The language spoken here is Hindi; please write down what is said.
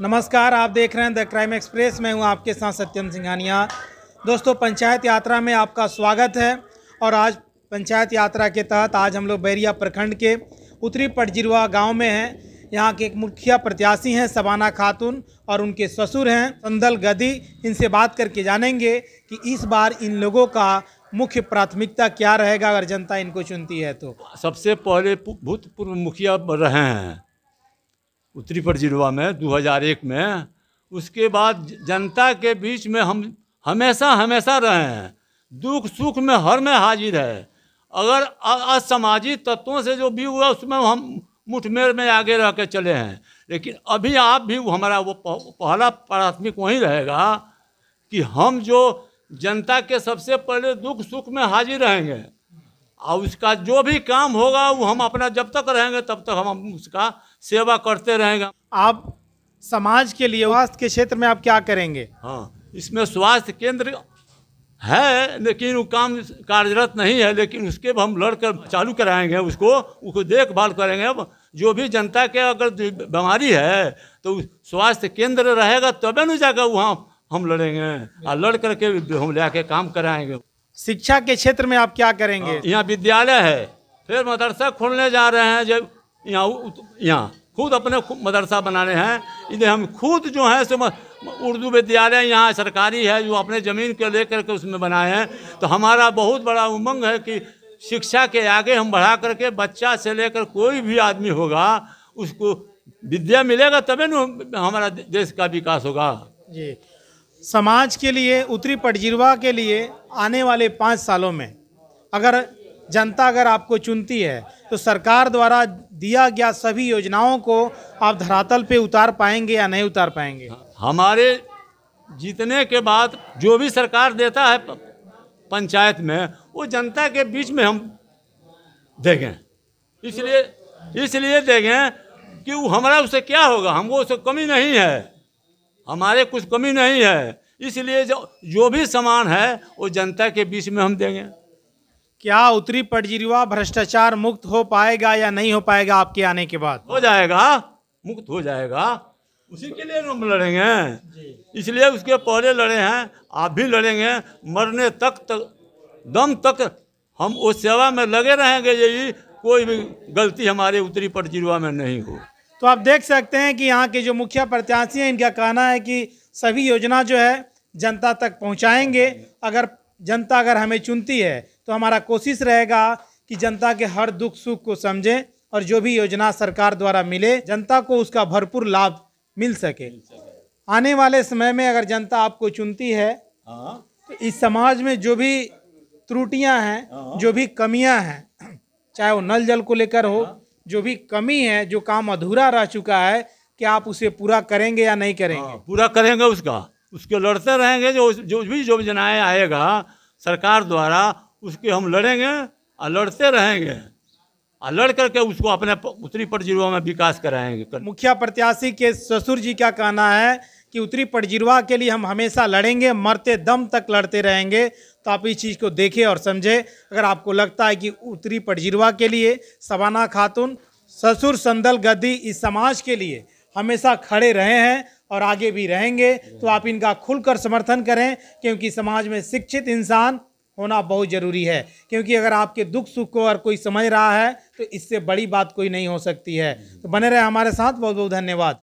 नमस्कार आप देख रहे हैं द क्राइम एक्सप्रेस मैं हूं आपके साथ सत्यम सिंघानिया दोस्तों पंचायत यात्रा में आपका स्वागत है और आज पंचायत यात्रा के तहत आज हम लोग बैरिया प्रखंड के उत्तरी पटजिरुआ गाँव में हैं यहाँ के एक मुखिया प्रत्याशी हैं सबाना खातून और उनके ससुर हैं संदल गदी इनसे बात करके जानेंगे कि इस बार इन लोगों का मुख्य प्राथमिकता क्या रहेगा अगर जनता इनको चुनती है तो सबसे पहले भूतपूर्व मुखिया रहे हैं उत्तरी परजिरवा में 2001 में उसके बाद जनता के बीच में हम हमेशा हमेशा रहे हैं दुख सुख में हर में हाजिर है अगर असामाजिक तत्वों से जो भी हुआ उसमें हम मुठमेर में आगे रह कर चले हैं लेकिन अभी आप भी हमारा वो पहला प्राथमिक वहीं रहेगा कि हम जो जनता के सबसे पहले दुख सुख में हाजिर रहेंगे और उसका जो भी काम होगा वो हम अपना जब तक रहेंगे तब तक हम उसका सेवा करते रहेंगे आप समाज के लिए स्वास्थ्य के क्षेत्र में आप क्या करेंगे हाँ इसमें स्वास्थ्य केंद्र है लेकिन वो काम कार्यरत नहीं है लेकिन उसके हम लड़ कर चालू कराएंगे उसको उसको देखभाल करेंगे अब जो भी जनता के अगर बीमारी है तो स्वास्थ्य केंद्र रहेगा तबे तो न जाकर वहाँ हम लड़ेंगे और लड़ करके हम ले काम कराएंगे शिक्षा के क्षेत्र में आप क्या करेंगे हाँ, यहाँ विद्यालय है फिर मदरसा खोलने जा रहे हैं जब यहाँ यहाँ खुद अपने मदरसा बनाने हैं इधर हम खुद जो हैं सो उर्दू विद्यालय यहाँ सरकारी है जो अपने ज़मीन को लेकर के उसमें बनाए हैं तो हमारा बहुत बड़ा उमंग है कि शिक्षा के आगे हम बढ़ा करके बच्चा से लेकर कोई भी आदमी होगा उसको विद्या मिलेगा तबे न हमारा देश का विकास होगा जी समाज के लिए उत्तरी पटजिरवा के लिए आने वाले पाँच सालों में अगर जनता अगर आपको चुनती है तो सरकार द्वारा दिया गया सभी योजनाओं को आप धरातल पे उतार पाएंगे या नहीं उतार पाएंगे हमारे जीतने के बाद जो भी सरकार देता है पंचायत में वो जनता के बीच में हम देखें इसलिए इसलिए देखें कि वो हमारा उससे क्या होगा हमको उससे कमी नहीं है हमारे कुछ कमी नहीं है इसलिए जो जो भी सामान है वो जनता के बीच में हम देंगे क्या उत्तरी पटजीरिवा भ्रष्टाचार मुक्त हो पाएगा या नहीं हो पाएगा आपके आने के बाद हो जाएगा मुक्त हो जाएगा उसी के लिए हम लड़ेंगे इसलिए उसके पहले लड़े हैं आप भी लड़ेंगे मरने तक तक दम तक हम उस सेवा में लगे रहेंगे यही कोई भी गलती हमारे उत्तरी पटजीरिवा में नहीं हो तो आप देख सकते हैं कि यहाँ के जो मुखिया प्रत्याशी हैं इनका कहना है कि सभी योजना जो है जनता तक पहुँचाएंगे अगर जनता अगर हमें चुनती है तो हमारा कोशिश रहेगा कि जनता के हर दुख सुख को समझें और जो भी योजना सरकार द्वारा मिले जनता को उसका भरपूर लाभ मिल सके आने वाले समय में अगर जनता आपको चुनती है हाँ। तो इस समाज में जो भी त्रुटियां हैं हाँ। जो भी कमियां हैं चाहे वो नल जल को लेकर हो हाँ। जो भी कमी है जो काम अधूरा रह चुका है कि आप उसे पूरा करेंगे या नहीं करेंगे हाँ, पूरा करेंगे उसका उसके लड़ते रहेंगे जो जो भी जो योजनाएं आएगा सरकार द्वारा उसके हम लड़ेंगे और लड़ते रहेंगे अलर्ट करके उसको अपने उत्तरी परजिरवा में विकास कराएंगे कर... मुखिया प्रत्याशी के ससुर जी का कहना है कि उत्तरी परजिरवा के लिए हम हमेशा लड़ेंगे मरते दम तक लड़ते रहेंगे तो आप इस चीज़ को देखें और समझें अगर आपको लगता है कि उत्तरी परजिरवा के लिए सवाना खातून ससुर संदल गद्दी इस समाज के लिए हमेशा खड़े रहे हैं और आगे भी रहेंगे तो आप इनका खुलकर समर्थन करें क्योंकि समाज में शिक्षित इंसान होना बहुत ज़रूरी है क्योंकि अगर आपके दुख सुख को और कोई समझ रहा है तो इससे बड़ी बात कोई नहीं हो सकती है तो बने रहे हमारे साथ बहुत बहुत धन्यवाद